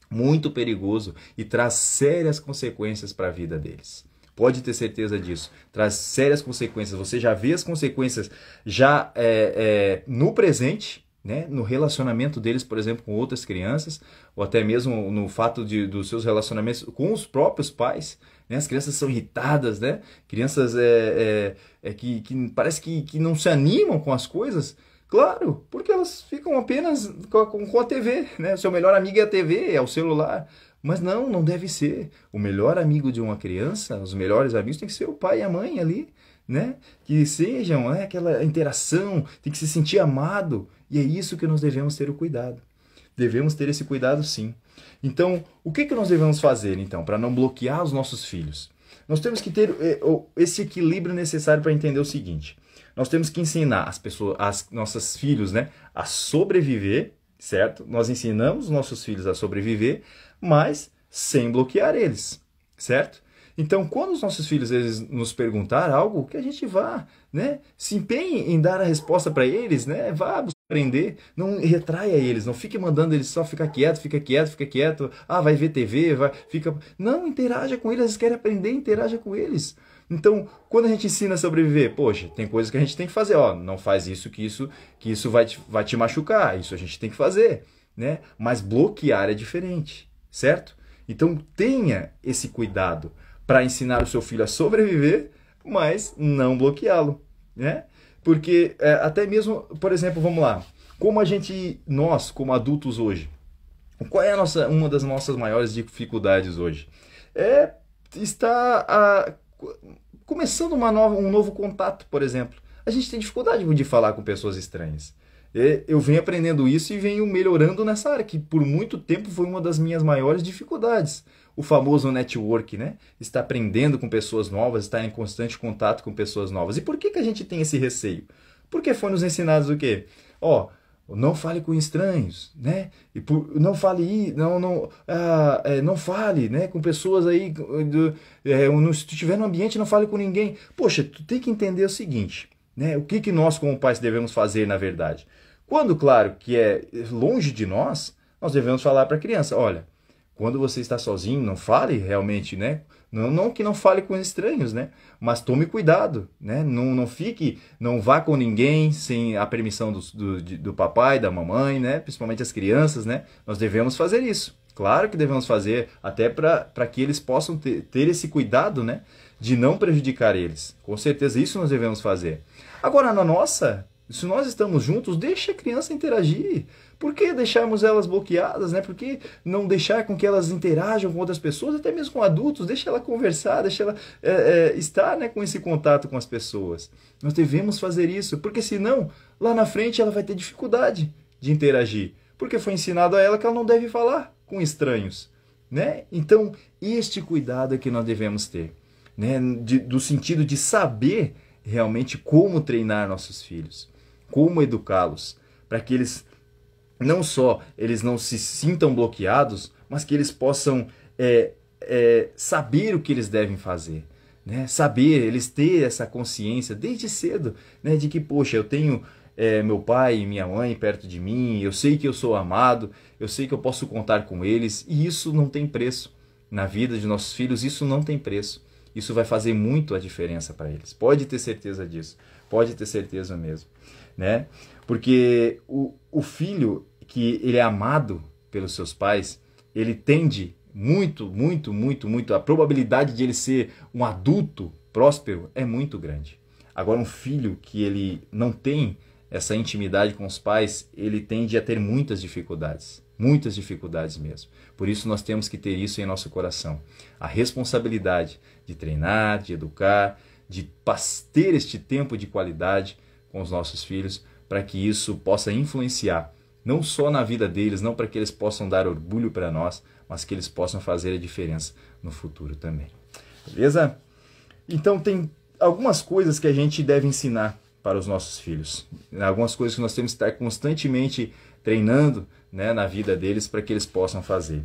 muito perigoso e traz sérias consequências para a vida deles. Pode ter certeza disso. Traz sérias consequências. Você já vê as consequências já é, é, no presente, né? no relacionamento deles, por exemplo, com outras crianças, ou até mesmo no fato de, dos seus relacionamentos com os próprios pais. Né? As crianças são irritadas, né? crianças é, é, é que, que parece que, que não se animam com as coisas. Claro, porque elas ficam apenas com a, com a TV, né? O seu melhor amigo é a TV, é o celular. Mas não, não deve ser. O melhor amigo de uma criança, os melhores amigos tem que ser o pai e a mãe ali, né? Que sejam né, aquela interação, tem que se sentir amado. E é isso que nós devemos ter o cuidado. Devemos ter esse cuidado sim. Então, o que, que nós devemos fazer então para não bloquear os nossos filhos? Nós temos que ter eh, esse equilíbrio necessário para entender o seguinte: nós temos que ensinar as pessoas, as nossos filhos, né, a sobreviver, certo? Nós ensinamos os nossos filhos a sobreviver, mas sem bloquear eles, certo? Então, quando os nossos filhos eles nos perguntar algo, que a gente vá, né, se empenhe em dar a resposta para eles, né, vá aprender, não retraia eles, não fique mandando eles só ficar quieto, fica quieto, fica quieto, ah, vai ver TV, vai, fica, não interaja com eles, eles querem aprender, interaja com eles. Então, quando a gente ensina a sobreviver, poxa, tem coisas que a gente tem que fazer, ó, não faz isso que isso que isso vai te, vai te machucar, isso a gente tem que fazer, né? Mas bloquear é diferente certo? Então tenha esse cuidado para ensinar o seu filho a sobreviver, mas não bloqueá-lo, né? Porque é, até mesmo, por exemplo, vamos lá, como a gente, nós como adultos hoje, qual é a nossa, uma das nossas maiores dificuldades hoje? É estar a, começando uma nova, um novo contato, por exemplo. A gente tem dificuldade de falar com pessoas estranhas. É, eu venho aprendendo isso e venho melhorando nessa área, que por muito tempo foi uma das minhas maiores dificuldades. O famoso network, né? Está aprendendo com pessoas novas, estar em constante contato com pessoas novas. E por que, que a gente tem esse receio? Porque foi nos ensinados o quê? Ó, não fale com estranhos, né? E por, não fale, não, não, ah, é, não fale, né? Com pessoas aí, é, se tu estiver no ambiente, não fale com ninguém. Poxa, tu tem que entender o seguinte, né? O que, que nós como pais devemos fazer, na verdade? Quando, claro, que é longe de nós, nós devemos falar para a criança: olha, quando você está sozinho, não fale realmente, né? Não, não que não fale com estranhos, né? Mas tome cuidado, né? Não, não fique, não vá com ninguém sem a permissão do, do, do papai, da mamãe, né? Principalmente as crianças, né? Nós devemos fazer isso. Claro que devemos fazer, até para que eles possam ter, ter esse cuidado, né? De não prejudicar eles. Com certeza isso nós devemos fazer. Agora, na nossa se nós estamos juntos, deixa a criança interagir. Por que deixarmos elas bloqueadas, né? Por que não deixar com que elas interajam com outras pessoas, até mesmo com adultos? Deixa ela conversar, deixa ela é, é, estar né, com esse contato com as pessoas. Nós devemos fazer isso, porque senão, lá na frente, ela vai ter dificuldade de interagir. Porque foi ensinado a ela que ela não deve falar com estranhos, né? Então, este cuidado é que nós devemos ter, né? De, do sentido de saber realmente como treinar nossos filhos como educá-los, para que eles não só eles não se sintam bloqueados, mas que eles possam é, é, saber o que eles devem fazer. Né? Saber, eles ter essa consciência desde cedo, né? de que, poxa, eu tenho é, meu pai e minha mãe perto de mim, eu sei que eu sou amado, eu sei que eu posso contar com eles, e isso não tem preço. Na vida de nossos filhos, isso não tem preço. Isso vai fazer muito a diferença para eles. Pode ter certeza disso. Pode ter certeza mesmo né? Porque o, o filho que ele é amado pelos seus pais, ele tende muito, muito, muito, muito. A probabilidade de ele ser um adulto próspero é muito grande. Agora, um filho que ele não tem essa intimidade com os pais, ele tende a ter muitas dificuldades, muitas dificuldades mesmo. Por isso, nós temos que ter isso em nosso coração: a responsabilidade de treinar, de educar, de ter este tempo de qualidade com os nossos filhos, para que isso possa influenciar não só na vida deles, não para que eles possam dar orgulho para nós, mas que eles possam fazer a diferença no futuro também. Beleza? Então tem algumas coisas que a gente deve ensinar para os nossos filhos, algumas coisas que nós temos que estar constantemente treinando né, na vida deles para que eles possam fazer.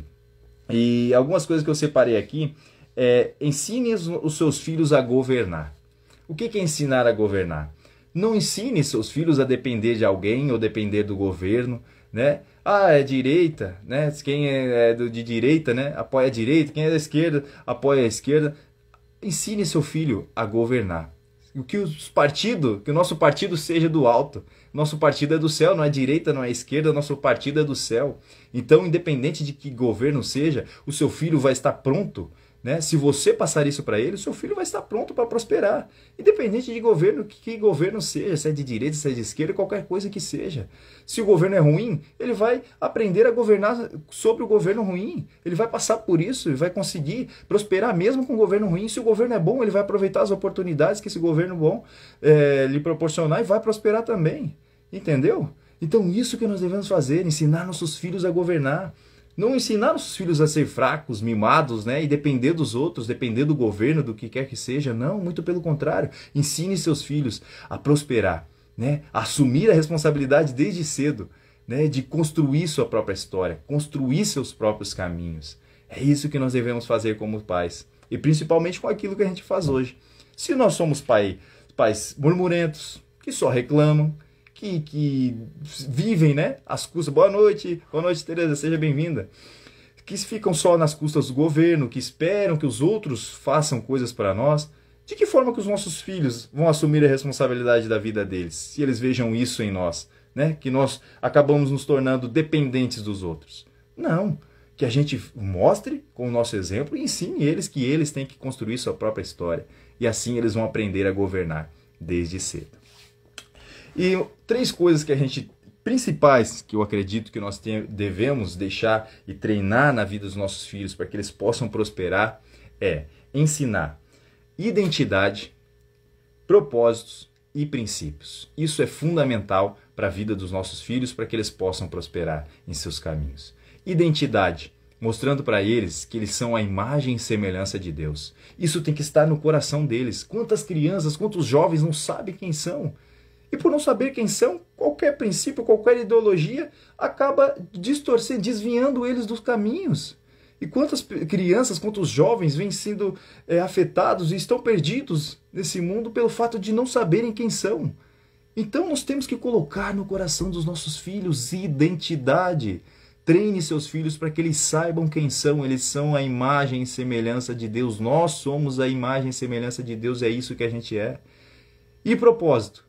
E algumas coisas que eu separei aqui é ensine os seus filhos a governar. O que é ensinar a governar? Não ensine seus filhos a depender de alguém ou depender do governo, né? Ah, é direita, né? Quem é, é de direita, né? Apoia a direita. Quem é da esquerda, apoia a esquerda. Ensine seu filho a governar. O que os partido, que o nosso partido seja do alto. Nosso partido é do céu, não é direita, não é esquerda, nosso partido é do céu. Então, independente de que governo seja, o seu filho vai estar pronto né? Se você passar isso para ele, seu filho vai estar pronto para prosperar, independente de governo que governo seja, se é de direita, se é de esquerda, qualquer coisa que seja. Se o governo é ruim, ele vai aprender a governar sobre o governo ruim. Ele vai passar por isso e vai conseguir prosperar mesmo com o governo ruim. Se o governo é bom, ele vai aproveitar as oportunidades que esse governo bom é, lhe proporcionar e vai prosperar também. Entendeu? Então, isso que nós devemos fazer: ensinar nossos filhos a governar não ensinar os filhos a ser fracos, mimados, né? E depender dos outros, depender do governo, do que quer que seja. Não, muito pelo contrário. Ensine seus filhos a prosperar, né? A assumir a responsabilidade desde cedo, né? De construir sua própria história, construir seus próprios caminhos. É isso que nós devemos fazer como pais. E principalmente com aquilo que a gente faz hoje. Se nós somos pai, pais murmurentos, que só reclamam, que, que vivem, né? As custas. Boa noite, boa noite, Tereza, seja bem-vinda. Que ficam só nas custas do governo, que esperam que os outros façam coisas para nós. De que forma que os nossos filhos vão assumir a responsabilidade da vida deles, se eles vejam isso em nós, né? Que nós acabamos nos tornando dependentes dos outros. Não, que a gente mostre com o nosso exemplo e ensine eles que eles têm que construir sua própria história e assim eles vão aprender a governar desde cedo. E três coisas que a gente principais que eu acredito que nós tem, devemos deixar e treinar na vida dos nossos filhos para que eles possam prosperar é ensinar identidade, propósitos e princípios. Isso é fundamental para a vida dos nossos filhos para que eles possam prosperar em seus caminhos. Identidade, mostrando para eles que eles são a imagem e semelhança de Deus. Isso tem que estar no coração deles. Quantas crianças, quantos jovens não sabem quem são? E por não saber quem são, qualquer princípio, qualquer ideologia acaba distorcendo, desviando eles dos caminhos. E quantas crianças, quantos jovens vêm sendo é, afetados e estão perdidos nesse mundo pelo fato de não saberem quem são. Então nós temos que colocar no coração dos nossos filhos identidade. Treine seus filhos para que eles saibam quem são. Eles são a imagem e semelhança de Deus. Nós somos a imagem e semelhança de Deus. É isso que a gente é. E propósito?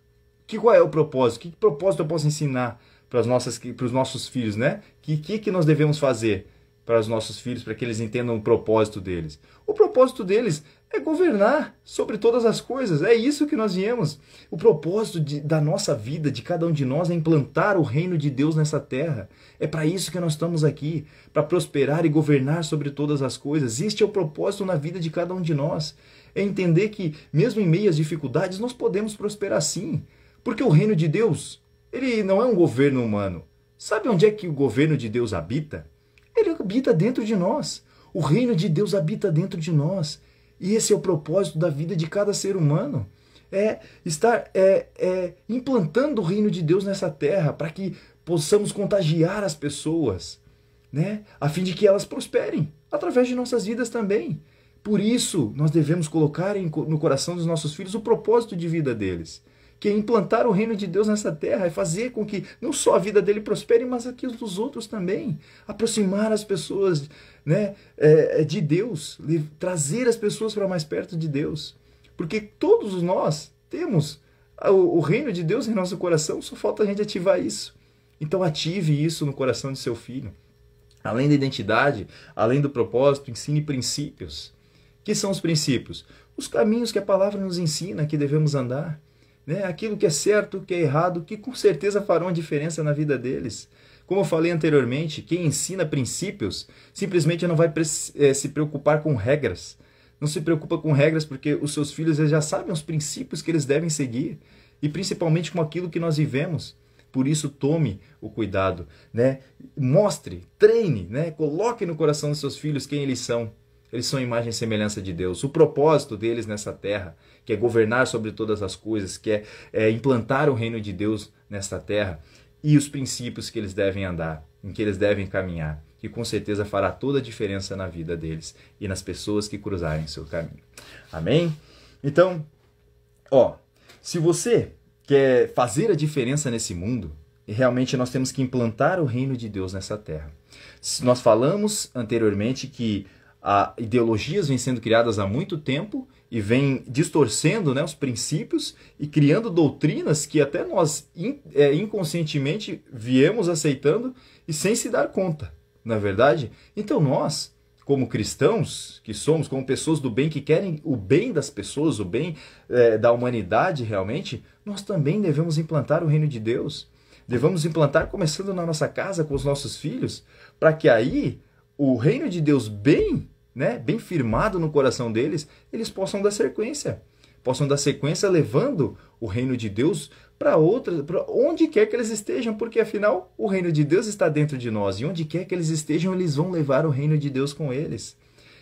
Que qual é o propósito? Que propósito eu posso ensinar para os nossos filhos, né? Que que que nós devemos fazer para os nossos filhos para que eles entendam o propósito deles? O propósito deles é governar sobre todas as coisas. É isso que nós viemos. O propósito de, da nossa vida, de cada um de nós, é implantar o reino de Deus nessa terra. É para isso que nós estamos aqui, para prosperar e governar sobre todas as coisas. Este é o propósito na vida de cada um de nós. É entender que, mesmo em meio às dificuldades, nós podemos prosperar sim. Porque o reino de Deus, ele não é um governo humano. Sabe onde é que o governo de Deus habita? Ele habita dentro de nós. O reino de Deus habita dentro de nós. E esse é o propósito da vida de cada ser humano. É estar é, é, implantando o reino de Deus nessa terra para que possamos contagiar as pessoas, né? a fim de que elas prosperem através de nossas vidas também. Por isso, nós devemos colocar no coração dos nossos filhos o propósito de vida deles que é implantar o reino de Deus nessa terra, é fazer com que não só a vida dele prospere, mas a dos outros também. Aproximar as pessoas né, é, é, de Deus, trazer as pessoas para mais perto de Deus. Porque todos nós temos o reino de Deus em nosso coração, só falta a gente ativar isso. Então ative isso no coração de seu filho. Além da identidade, além do propósito, ensine princípios. Que são os princípios? Os caminhos que a palavra nos ensina que devemos andar né? aquilo que é certo, o que é errado, que com certeza farão a diferença na vida deles. Como eu falei anteriormente, quem ensina princípios simplesmente não vai eh, se preocupar com regras. Não se preocupa com regras porque os seus filhos já sabem os princípios que eles devem seguir e principalmente com aquilo que nós vivemos. Por isso tome o cuidado, né? Mostre, treine, né? Coloque no coração dos seus filhos quem eles são eles são imagem e semelhança de Deus. O propósito deles nessa terra, que é governar sobre todas as coisas, que é, é implantar o reino de Deus nesta terra, e os princípios que eles devem andar, em que eles devem caminhar, que com certeza fará toda a diferença na vida deles e nas pessoas que cruzarem seu caminho. Amém? Então, ó, se você quer fazer a diferença nesse mundo, e realmente nós temos que implantar o reino de Deus nessa terra. Nós falamos anteriormente que ideologias vêm sendo criadas há muito tempo e vêm distorcendo né, os princípios e criando doutrinas que até nós in, é, inconscientemente viemos aceitando e sem se dar conta, na é verdade? Então nós, como cristãos que somos, como pessoas do bem que querem o bem das pessoas, o bem é, da humanidade realmente, nós também devemos implantar o reino de Deus. Devemos implantar começando na nossa casa com os nossos filhos, para que aí o reino de Deus bem, né, bem firmado no coração deles, eles possam dar sequência. Possam dar sequência levando o reino de Deus para outras, para onde quer que eles estejam, porque afinal o reino de Deus está dentro de nós e onde quer que eles estejam, eles vão levar o reino de Deus com eles.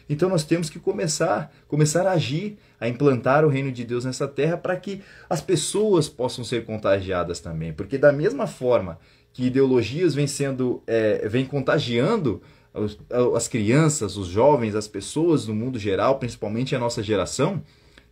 Então nós temos que começar, começar a agir, a implantar o reino de Deus nessa terra para que as pessoas possam ser contagiadas também, porque da mesma forma que ideologias vêm sendo, é, vêm contagiando as crianças, os jovens, as pessoas no mundo geral, principalmente a nossa geração,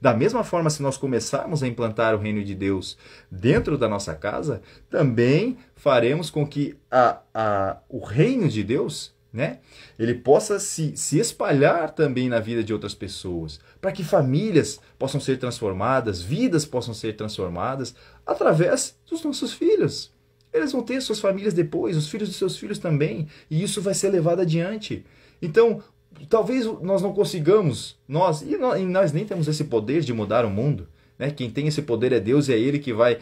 da mesma forma, se nós começarmos a implantar o reino de Deus dentro da nossa casa, também faremos com que a, a, o reino de Deus, né, ele possa se, se espalhar também na vida de outras pessoas, para que famílias possam ser transformadas, vidas possam ser transformadas através dos nossos filhos. Eles vão ter suas famílias depois, os filhos dos seus filhos também, e isso vai ser levado adiante. Então, talvez nós não consigamos, nós, e nós nem temos esse poder de mudar o mundo. Né? Quem tem esse poder é Deus e é Ele que vai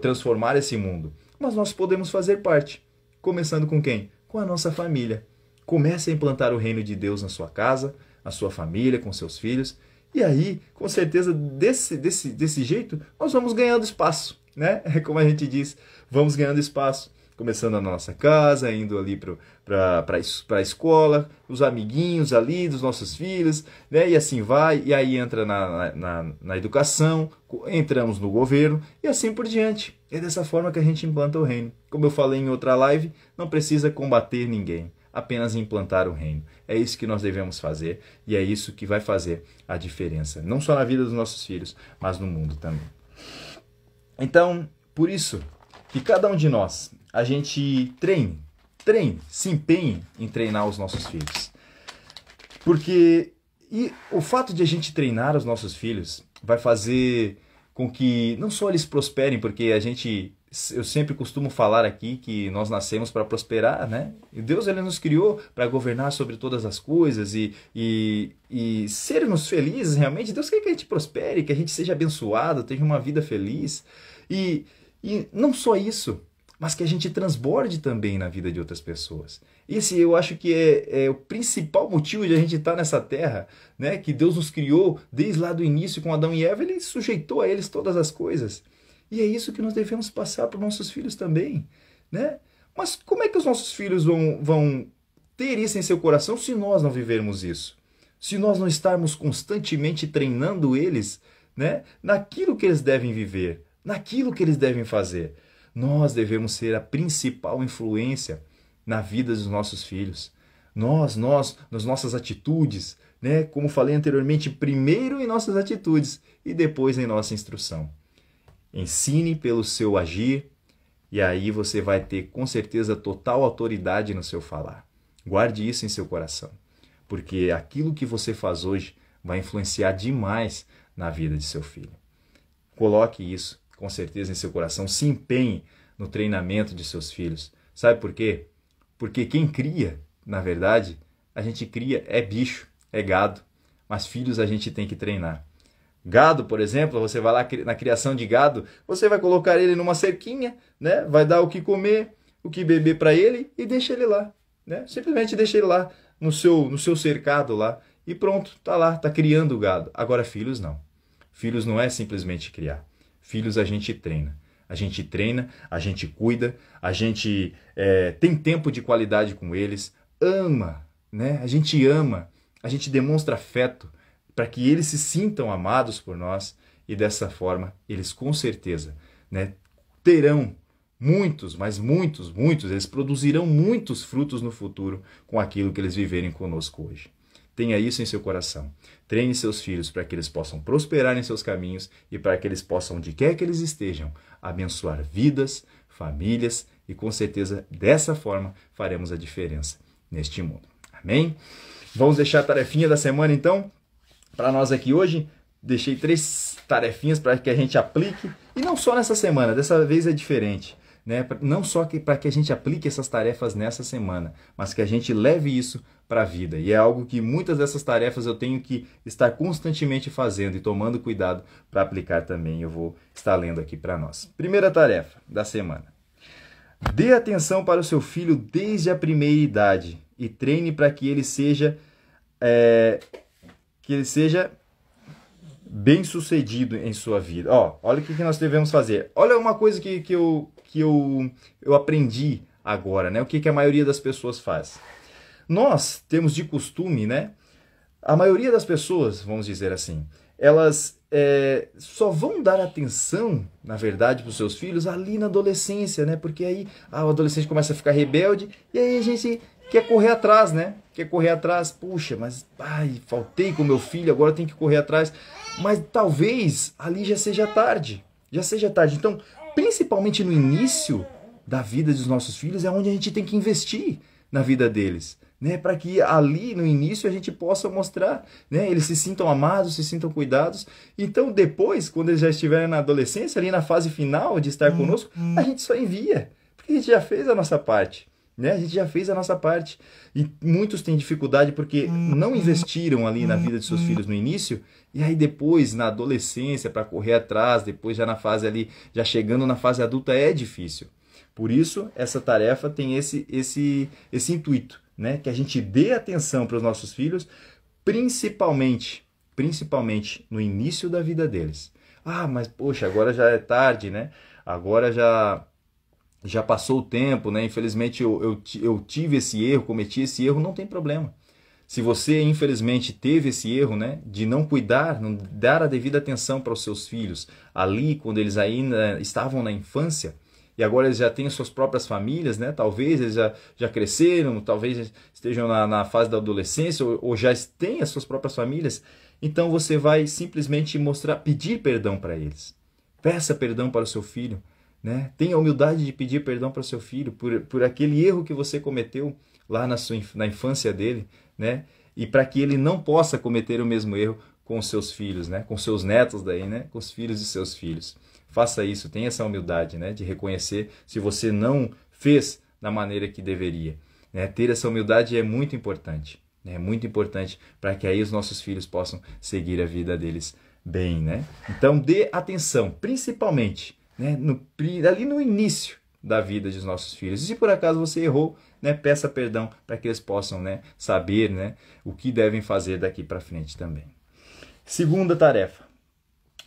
transformar esse mundo. Mas nós podemos fazer parte. Começando com quem? Com a nossa família. Comece a implantar o reino de Deus na sua casa, na sua família, com seus filhos. E aí, com certeza, desse, desse, desse jeito, nós vamos ganhando espaço né? Como a gente diz, vamos ganhando espaço. Começando na nossa casa, indo ali para a escola, os amiguinhos ali dos nossos filhos, né? E assim vai, e aí entra na, na, na educação, entramos no governo e assim por diante. É dessa forma que a gente implanta o reino. Como eu falei em outra live, não precisa combater ninguém apenas implantar o reino. É isso que nós devemos fazer e é isso que vai fazer a diferença, não só na vida dos nossos filhos, mas no mundo também. Então, por isso, que cada um de nós, a gente treine, treine, se empenhe em treinar os nossos filhos. Porque e o fato de a gente treinar os nossos filhos vai fazer com que não só eles prosperem, porque a gente eu sempre costumo falar aqui que nós nascemos para prosperar, né? E Deus ele nos criou para governar sobre todas as coisas e, e, e sermos felizes realmente. Deus quer que a gente prospere, que a gente seja abençoado, tenha uma vida feliz. E, e não só isso, mas que a gente transborde também na vida de outras pessoas. Esse eu acho que é, é o principal motivo de a gente estar tá nessa terra, né? Que Deus nos criou desde lá do início com Adão e Eva, ele sujeitou a eles todas as coisas. E é isso que nós devemos passar para os nossos filhos também, né? Mas como é que os nossos filhos vão, vão ter isso em seu coração se nós não vivermos isso? Se nós não estarmos constantemente treinando eles, né, naquilo que eles devem viver, naquilo que eles devem fazer. Nós devemos ser a principal influência na vida dos nossos filhos. Nós, nós, nas nossas atitudes, né? Como falei anteriormente, primeiro em nossas atitudes e depois em nossa instrução. Ensine pelo seu agir, e aí você vai ter com certeza total autoridade no seu falar. Guarde isso em seu coração, porque aquilo que você faz hoje vai influenciar demais na vida de seu filho. Coloque isso com certeza em seu coração, se empenhe no treinamento de seus filhos. Sabe por quê? Porque quem cria, na verdade, a gente cria é bicho, é gado, mas filhos a gente tem que treinar. Gado, por exemplo, você vai lá na criação de gado, você vai colocar ele numa cerquinha, né? Vai dar o que comer, o que beber para ele e deixa ele lá, né? Simplesmente deixa ele lá no seu no seu cercado lá e pronto, tá lá, tá criando o gado. Agora filhos não. Filhos não é simplesmente criar. Filhos a gente treina. A gente treina, a gente cuida, a gente é, tem tempo de qualidade com eles, ama, né? A gente ama, a gente demonstra afeto, para que eles se sintam amados por nós e dessa forma eles com certeza né, terão muitos, mas muitos, muitos, eles produzirão muitos frutos no futuro com aquilo que eles viverem conosco hoje. Tenha isso em seu coração. Treine seus filhos para que eles possam prosperar em seus caminhos e para que eles possam, de quer que eles estejam, abençoar vidas, famílias e com certeza dessa forma faremos a diferença neste mundo. Amém? Vamos deixar a tarefinha da semana então? para nós aqui hoje. Deixei três tarefinhas para que a gente aplique e não só nessa semana, dessa vez é diferente. Né? Não só que para que a gente aplique essas tarefas nessa semana, mas que a gente leve isso para a vida. E é algo que muitas dessas tarefas eu tenho que estar constantemente fazendo e tomando cuidado para aplicar também. Eu vou estar lendo aqui para nós. Primeira tarefa da semana: dê atenção para o seu filho desde a primeira idade e treine para que ele seja é, que ele seja bem sucedido em sua vida. Ó, olha o que, que nós devemos fazer. Olha uma coisa que, que, eu, que eu, eu aprendi agora, né? O que, que a maioria das pessoas faz. Nós temos de costume, né? A maioria das pessoas, vamos dizer assim, elas é, só vão dar atenção, na verdade, para os seus filhos ali na adolescência, né? Porque aí ah, o adolescente começa a ficar rebelde e aí a gente que é correr atrás, né? Que é correr atrás, puxa, mas ai, faltei com meu filho, agora tem que correr atrás. Mas talvez ali já seja tarde. Já seja tarde. Então, principalmente no início da vida dos nossos filhos é onde a gente tem que investir na vida deles. Né, para que ali no início a gente possa mostrar, né, eles se sintam amados, se sintam cuidados. Então depois, quando eles já estiverem na adolescência, ali na fase final de estar hum, conosco, hum. a gente só envia, porque a gente já fez a nossa parte né? A gente já fez a nossa parte. E muitos têm dificuldade porque uhum. não investiram ali na vida de seus uhum. filhos no início, e aí depois, na adolescência, para correr atrás, depois já na fase ali, já chegando na fase adulta, é difícil. Por isso, essa tarefa tem esse, esse, esse intuito, né? Que a gente dê atenção para os nossos filhos, principalmente, principalmente no início da vida deles. Ah, mas poxa, agora já é tarde, né? Agora já já passou o tempo, né? Infelizmente eu, eu, eu tive esse erro, cometi esse erro, não tem problema. Se você, infelizmente, teve esse erro né, de não cuidar, não dar a devida atenção para os seus filhos ali, quando eles ainda estavam na infância, e agora eles já têm suas próprias famílias, né? talvez eles já, já cresceram, talvez estejam na, na fase da adolescência ou, ou já têm as suas próprias famílias, então você vai simplesmente mostrar, pedir perdão para eles. Peça perdão para o seu filho né? Tenha a humildade de pedir perdão para seu filho por, por aquele erro que você cometeu lá na, sua, na infância dele, né? E para que ele não possa cometer o mesmo erro com seus filhos, né? Com seus netos daí, né? Com os filhos de seus filhos. Faça isso, tenha essa humildade, né? De reconhecer se você não fez da maneira que deveria. Né? Ter essa humildade é muito importante. É muito importante para que aí os nossos filhos possam seguir a vida deles bem, né? Então dê atenção, principalmente né? no, ali no início da vida dos nossos filhos. E se por acaso você errou, né, peça perdão para que eles possam né, saber né, o que devem fazer daqui para frente também. Segunda tarefa: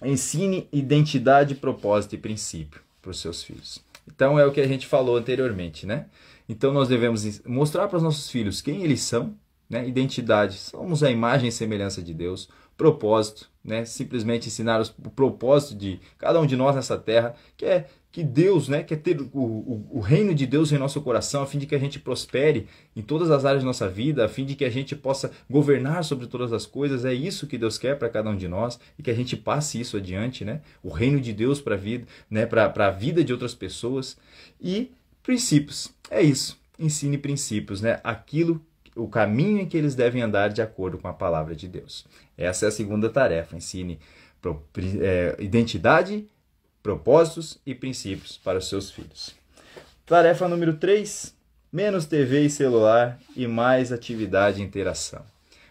ensine identidade, propósito e princípio para os seus filhos. Então é o que a gente falou anteriormente, né? Então nós devemos mostrar para os nossos filhos quem eles são, né? Identidade, somos a imagem e semelhança de Deus propósito, né? Simplesmente ensinar o propósito de cada um de nós nessa terra, que é que Deus, né, quer ter o, o, o, reino de Deus em nosso coração, a fim de que a gente prospere em todas as áreas da nossa vida, a fim de que a gente possa governar sobre todas as coisas. É isso que Deus quer para cada um de nós e que a gente passe isso adiante, né? O reino de Deus para a vida, né, para a vida de outras pessoas e princípios. É isso. Ensine princípios, né? Aquilo o caminho em que eles devem andar de acordo com a palavra de Deus. Essa é a segunda tarefa. Ensine pro, é, identidade, propósitos e princípios para os seus filhos. Tarefa número 3: menos TV e celular e mais atividade e interação.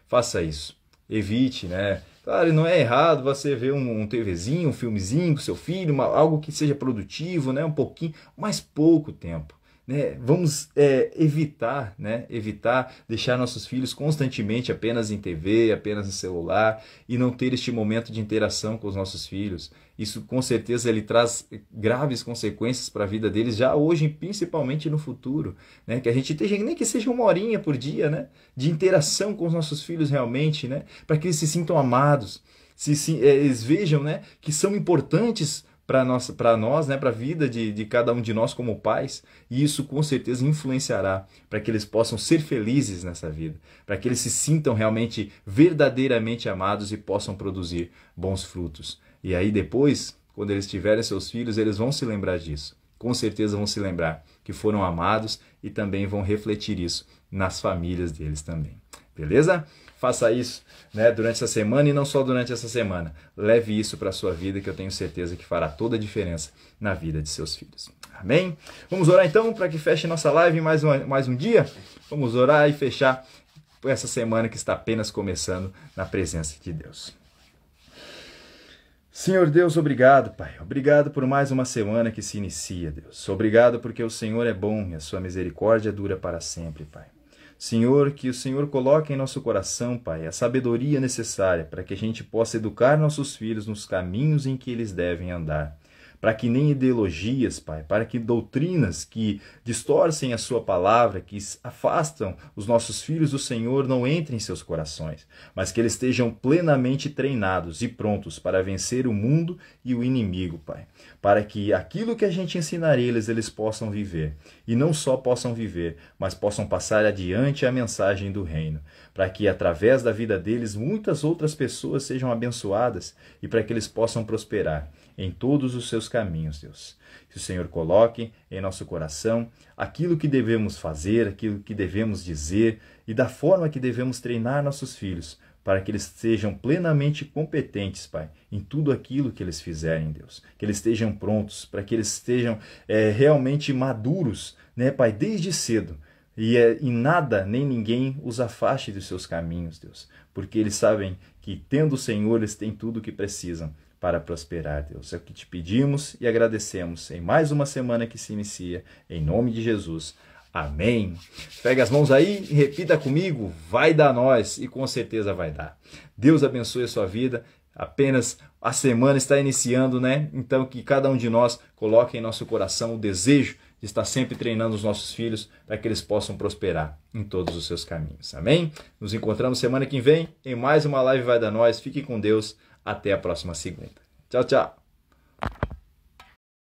Faça isso. Evite, né? Claro, não é errado você ver um, um TVzinho, um filmezinho com seu filho, uma, algo que seja produtivo, né? Um pouquinho, mas pouco tempo. Né? Vamos é, evitar, né? evitar deixar nossos filhos constantemente apenas em TV, apenas no celular e não ter este momento de interação com os nossos filhos. Isso com certeza ele traz graves consequências para a vida deles já hoje, principalmente no futuro, né? Que a gente tenha nem que seja uma horinha por dia, né? De interação com os nossos filhos realmente, né? Para que eles se sintam amados, se, se é, eles vejam, né? Que são importantes para nós, para né, a vida de, de cada um de nós como pais, e isso com certeza influenciará para que eles possam ser felizes nessa vida, para que eles se sintam realmente verdadeiramente amados e possam produzir bons frutos. E aí depois, quando eles tiverem seus filhos, eles vão se lembrar disso. Com certeza vão se lembrar que foram amados e também vão refletir isso nas famílias deles também. Beleza? faça isso né, durante essa semana e não só durante essa semana. Leve isso para a sua vida, que eu tenho certeza que fará toda a diferença na vida de seus filhos. Amém? Vamos orar então para que feche nossa live mais, um mais um dia? Vamos orar e fechar essa semana que está apenas começando na presença de Deus. Senhor Deus, obrigado, Pai. Obrigado por mais uma semana que se inicia, Deus. Obrigado porque o Senhor é bom e a sua misericórdia dura para sempre, Pai. Senhor, que o Senhor coloque em nosso coração, Pai, a sabedoria necessária para que a gente possa educar nossos filhos nos caminhos em que eles devem andar para que nem ideologias, Pai, para que doutrinas que distorcem a Sua palavra, que afastam os nossos filhos do Senhor, não entrem em seus corações, mas que eles estejam plenamente treinados e prontos para vencer o mundo e o inimigo, Pai, para que aquilo que a gente ensinar eles, eles possam viver, e não só possam viver, mas possam passar adiante a mensagem do Reino, para que através da vida deles muitas outras pessoas sejam abençoadas e para que eles possam prosperar em todos os seus caminhos, Deus. Que o Senhor coloque em nosso coração aquilo que devemos fazer, aquilo que devemos dizer e da forma que devemos treinar nossos filhos para que eles sejam plenamente competentes, Pai, em tudo aquilo que eles fizerem, Deus. Que eles estejam prontos, para que eles estejam é, realmente maduros, né, Pai, desde cedo. E eh, em nada nem ninguém os afaste dos seus caminhos, Deus, porque eles sabem que, tendo o Senhor, eles têm tudo o que precisam para prosperar, Deus. É o que te pedimos e agradecemos em mais uma semana que se inicia, em nome de Jesus. Amém. Pega as mãos aí e repita comigo: vai dar nós e com certeza vai dar. Deus abençoe a sua vida. Apenas a semana está iniciando, né? Então que cada um de nós coloque em nosso coração o desejo de estar sempre treinando os nossos filhos para que eles possam prosperar em todos os seus caminhos. Amém? Nos encontramos semana que vem em mais uma live Vai Dar Nós. Fique com Deus. Até a próxima segunda. Tchau, tchau.